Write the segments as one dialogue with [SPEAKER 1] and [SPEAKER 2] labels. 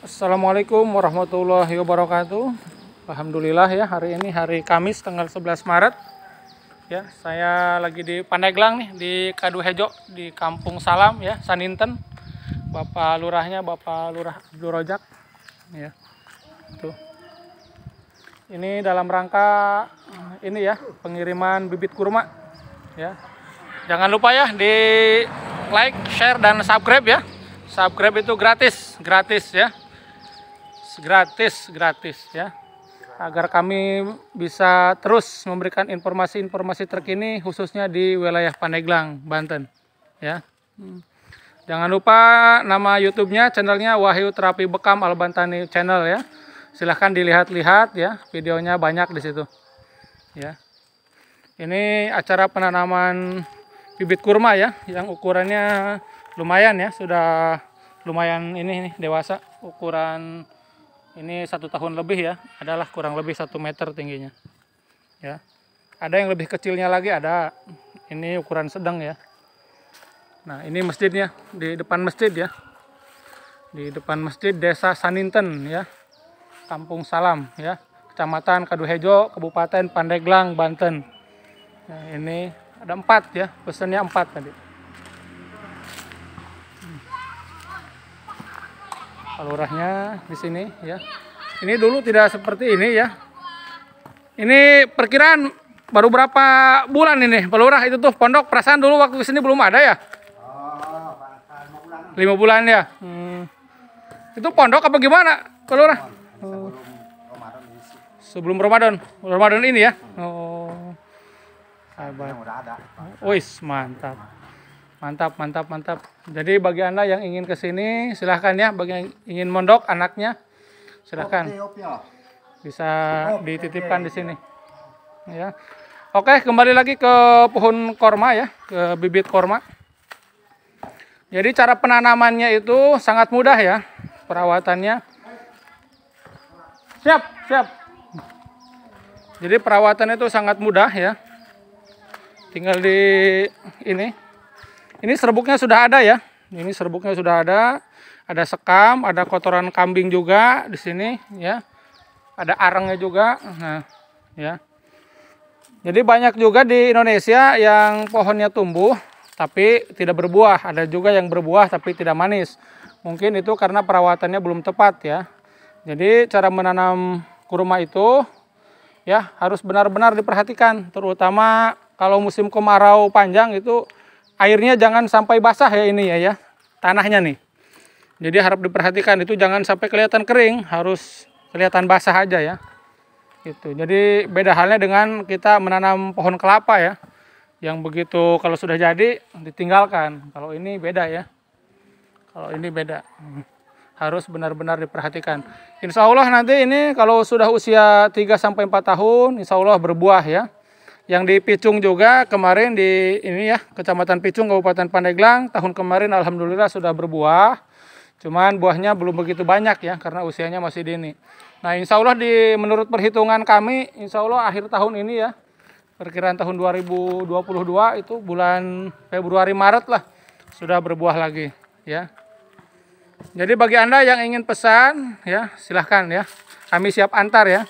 [SPEAKER 1] Assalamualaikum warahmatullahi wabarakatuh Alhamdulillah ya hari ini hari Kamis tanggal 11 Maret ya saya lagi di Pandeglang nih di Kaduhejo di Kampung Salam ya Saninten Bapak Lurahnya Bapak Lurah Abdul Rojak ya tuh ini dalam rangka eh, ini ya pengiriman bibit kurma ya jangan lupa ya di like share dan subscribe ya subscribe itu gratis gratis ya gratis, gratis ya. Agar kami bisa terus memberikan informasi-informasi terkini khususnya di wilayah paneglang Banten ya. Hmm. Jangan lupa nama YouTube-nya, channelnya Wahyu Terapi Bekam Albantani Channel ya. Silahkan dilihat-lihat ya, videonya banyak di situ. Ya. Ini acara penanaman bibit kurma ya, yang ukurannya lumayan ya, sudah lumayan ini nih dewasa ukuran ini satu tahun lebih ya adalah kurang lebih satu meter tingginya ya ada yang lebih kecilnya lagi ada ini ukuran sedang ya nah ini masjidnya di depan masjid ya di depan masjid desa Saninten ya Kampung Salam ya Kecamatan Kaduhejo Kabupaten Pandeglang Banten nah, ini ada empat ya pesannya empat tadi palurahnya di sini ya. Ini dulu tidak seperti ini ya. Ini perkiraan baru berapa bulan ini pelurah itu tuh pondok perasaan dulu waktu di sini belum ada ya? lima bulan. ya. Hmm. Itu pondok apa gimana pelurah? Oh. Sebelum Ramadan. Ramadan ini ya. Oh. Sabar. Wis mantap. Mantap, mantap, mantap. Jadi bagi Anda yang ingin kesini silahkan ya. Bagi yang ingin mondok anaknya, silahkan. Bisa dititipkan di sini. Ya. Oke, kembali lagi ke pohon korma ya, ke bibit korma. Jadi cara penanamannya itu sangat mudah ya, perawatannya. Siap, siap. Jadi perawatannya itu sangat mudah ya. Tinggal di ini ini serbuknya sudah ada ya. Ini serbuknya sudah ada. Ada sekam, ada kotoran kambing juga di sini ya. Ada arangnya juga. Nah, ya. Jadi banyak juga di Indonesia yang pohonnya tumbuh tapi tidak berbuah. Ada juga yang berbuah tapi tidak manis. Mungkin itu karena perawatannya belum tepat ya. Jadi cara menanam kurma itu ya harus benar-benar diperhatikan terutama kalau musim kemarau panjang itu airnya jangan sampai basah ya ini ya ya tanahnya nih jadi harap diperhatikan itu jangan sampai kelihatan kering harus kelihatan basah aja ya gitu jadi beda halnya dengan kita menanam pohon kelapa ya yang begitu kalau sudah jadi ditinggalkan kalau ini beda ya kalau ini beda harus benar-benar diperhatikan insya Allah nanti ini kalau sudah usia 3-4 tahun insya Allah berbuah ya yang di Picung juga kemarin di ini ya, Kecamatan Picung Kabupaten Pandeglang tahun kemarin alhamdulillah sudah berbuah. Cuman buahnya belum begitu banyak ya karena usianya masih dini. Nah, insya Allah di menurut perhitungan kami, insya Allah akhir tahun ini ya, perkiraan tahun 2022 itu bulan Februari Maret lah sudah berbuah lagi ya. Jadi bagi Anda yang ingin pesan ya, silahkan ya. Kami siap antar ya.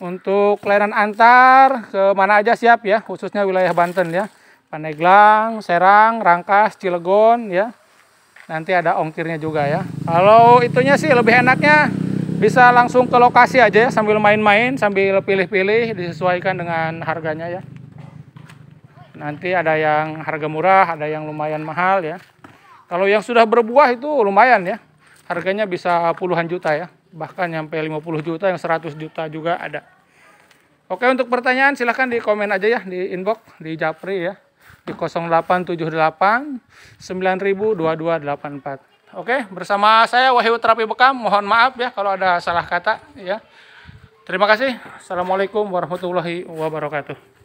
[SPEAKER 1] Untuk layanan antar ke mana aja siap ya, khususnya wilayah Banten ya. Paneglang, Serang, Rangkas, Cilegon ya. Nanti ada ongkirnya juga ya. Kalau itunya sih lebih enaknya bisa langsung ke lokasi aja ya sambil main-main, sambil pilih-pilih disesuaikan dengan harganya ya. Nanti ada yang harga murah, ada yang lumayan mahal ya. Kalau yang sudah berbuah itu lumayan ya. Harganya bisa puluhan juta ya bahkan nyampe 50 juta yang 100 juta juga ada oke untuk pertanyaan silahkan di komen aja ya di inbox di japri ya di 0878 90002284 oke bersama saya Wahyu Terapi Bekam mohon maaf ya kalau ada salah kata ya terima kasih assalamualaikum warahmatullahi wabarakatuh